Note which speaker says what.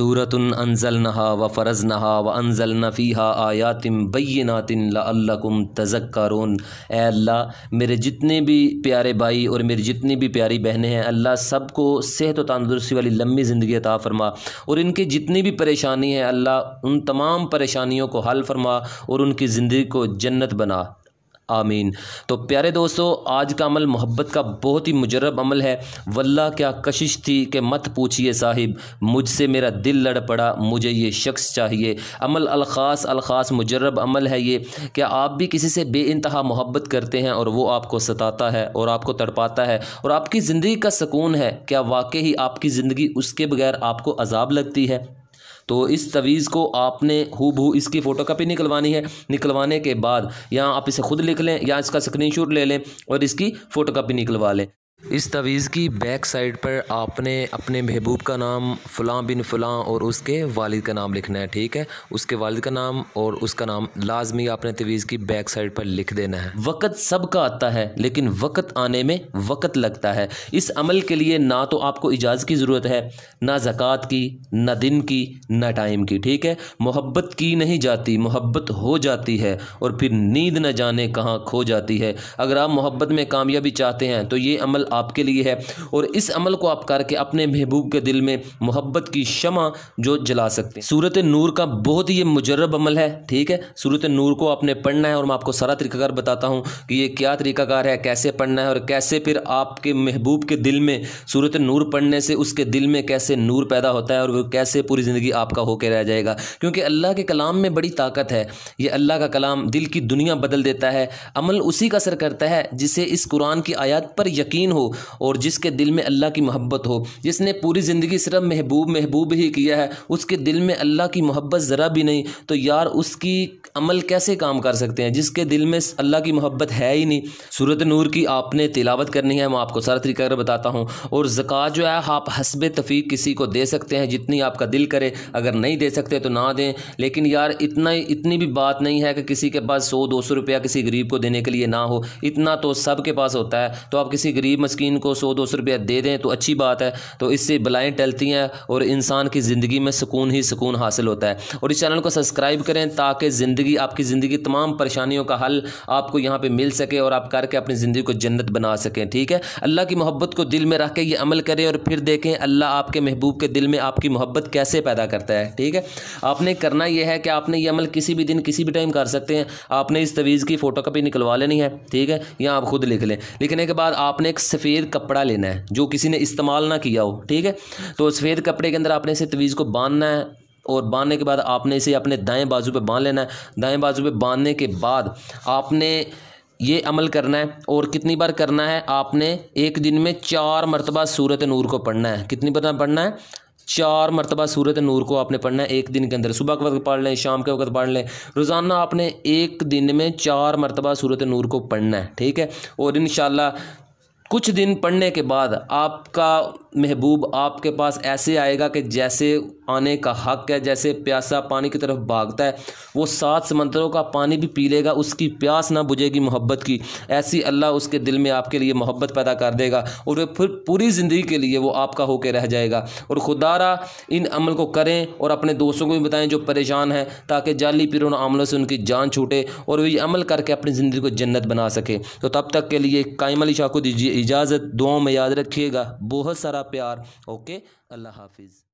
Speaker 1: सूरत अनजल नहा व फ़रज़ नहा व अनजल नफ़ीहा आयातिम बैनातिन लकुम कारोन अल्लाह मेरे जितने भी प्यारे भाई और मेरी जितनी भी प्यारी बहनें हैं अल्लाह सब को सेहत व तंदुरुस्ती वाली लम्बी ज़िंदगी अता फ़रमा और इनकी जितनी भी परेशानी है अल्लाह उन तमाम परेशानियों को हल फरमा और उनकी ज़िंदगी को जन्नत बना आमीन तो प्यारे दोस्तों आज का अमल मोहब्बत का बहुत ही मुजरब अमल है वल्ला क्या कशिश थी कि मत पूछिए साहिब मुझसे मेरा दिल लड़ पड़ा मुझे ये शख्स चाहिए अमल अलखास अलखास मुजरब अमल है ये क्या आप भी किसी से बे इंतहा मोहब्बत करते हैं और वो आपको सताता है और आपको तड़पाता है और आपकी ज़िंदगी का सुकून है क्या वाकई ही आपकी ज़िंदगी उसके बगैर आपको अजाब लगती है तो इस तवीज़ को आपने हु इसकी फ़ोटो कापी निकलवानी है निकलवाने के बाद या आप इसे खुद लिख लें या इसका स्क्रीनशॉट ले लें और इसकी फ़ोटो कापी निकलवा लें इस तवीज़ की बैक साइड पर आपने अपने महबूब का नाम फ़लाँ बिन फ़लाँ और उसके वालिद का नाम लिखना है ठीक है उसके वालिद का नाम और उसका नाम लाजमी आपने तवीज़ की बैक साइड पर लिख देना है वक़्त सब का आता है लेकिन वक़्त आने में वक़्त लगता है इस अमल के लिए ना तो आपको इजाज़ की ज़रूरत है ना ज़क़़त की ना दिन की ना टाइम की ठीक है मोहब्बत की नहीं जाती मोहब्बत हो जाती है और फिर नींद न जाने कहाँ खो जाती है अगर आप मोहब्बत में कामयाबी चाहते हैं तो ये अमल आपके लिए है और इस अमल को आप करके अपने महबूब के दिल में मोहब्बत की शमा जो जला सकते हैं सूरत नूर का बहुत ही मुजरब अमल है ठीक है सूरत नूर को आपने पढ़ना है और मैं आपको सारा तरीक़ाकार बताता हूँ कि ये क्या तरीक़ाकार है कैसे पढ़ना है और कैसे फिर आपके महबूब के दिल में सूरत नूर पढ़ने से उसके दिल में कैसे नूर पैदा होता है और वो कैसे पूरी ज़िंदगी आपका होकर रह जाएगा क्योंकि अल्लाह के कलाम में बड़ी ताकत है ये अल्लाह का कलाम दिल की दुनिया बदल देता है अमल उसी का असर करता है जिसे इस कुरान की आयात पर यकीन हो हो और जिसके दिल में अल्लाह की मोहब्बत हो जिसने पूरी ज़िंदगी सिर्फ महबूब महबूब ही किया है उसके दिल में अल्लाह की मोहब्बत ज़रा भी नहीं तो यार उसकी अमल कैसे काम कर सकते हैं जिसके दिल में अल्लाह की मोहब्बत है ही नहीं सूरत नूर की आपने तिलावत करनी है मैं आपको सारा तरीका कर बताता हूँ और ज़क़ात जो है आप हसब तफ़ीक किसी को दे सकते हैं जितनी आपका दिल करे अगर नहीं दे सकते तो ना दें लेकिन यार इतना इतनी भी बात नहीं है कि किसी के पास सौ दो सौ रुपया किसी गरीब को देने के लिए ना हो इतना तो सब के पास होता है तो आप किसी गरीब मस्किन को सौ दो सौ रुपया दे दें तो अच्छी बात है तो इससे बलाएँ टलती हैं और इंसान की ज़िंदगी में सुकून ही सुकून हासिल होता है और इस चैनल को सब्सक्राइब करें ताकि ज़िंदगी आपकी ज़िंदगी तमाम परेशानियों का हल आपको यहाँ पर मिल सके और आप करके अपनी ज़िंदगी को जन्नत बना सकें ठीक है अल्लाह की मोहब्बत को दिल में रख के ये अमल करें और फिर देखें अल्लाह आपके महबूब के दिल में आपकी मोहब्बत कैसे पैदा करता है ठीक है आपने करना यह है कि आपने ये अमल किसी भी दिन किसी भी टाइम कर सकते हैं आपने इस तवीज़ की फ़ोटो निकलवा लेनी है ठीक है या आप खुद लिख लें लिखने के बाद आपने एक सफ़ेद कपड़ा लेना है जो किसी ने इस्तेमाल ना किया हो ठीक है तो सफ़ेद कपड़े के अंदर आपने इसे तवीज़ को बांधना है और बांधने के बाद आपने इसे अपने दाएं बाजू पे बांध लेना है दाएं बाजू पे बांधने के बाद आपने ये अमल करना है और कितनी बार करना है आपने एक दिन में चार मरतबा सूरत नूर को पढ़ना है कितनी बार पढ़ना है चार मरतबा सूरत नूर को आपने पढ़ना है एक दिन के अंदर सुबह के वक्त पढ़ लें शाम के वक्त पढ़ लें रोज़ाना आपने एक दिन में चार मरतबा सूरत नूर को पढ़ना है ठीक है और इन कुछ दिन पढ़ने के बाद आपका महबूब आपके पास ऐसे आएगा कि जैसे आने का हक है जैसे प्यासा पानी की तरफ भागता है वो सात समंदरों का पानी भी पी लेगा उसकी प्यास ना बुझेगी मोहब्बत की ऐसी अल्लाह उसके दिल में आपके लिए मोहब्बत पैदा कर देगा और वह फिर पूरी ज़िंदगी के लिए वो आपका होकर रह जाएगा और खुदारा इन अमल को करें और अपने दोस्तों को भी बताएँ जो परेशान हैं ताकि जाली उन अमलों से उनकी जान छूटे और वे अमल करके अपनी ज़िंदगी को जन्नत बना सके तो तब तक के लिए कायम अली शाह को दीजिए इजाज़त दुआओं में याद रखिएगा बहुत सारा प्यार ओके अल्लाह हाफिज़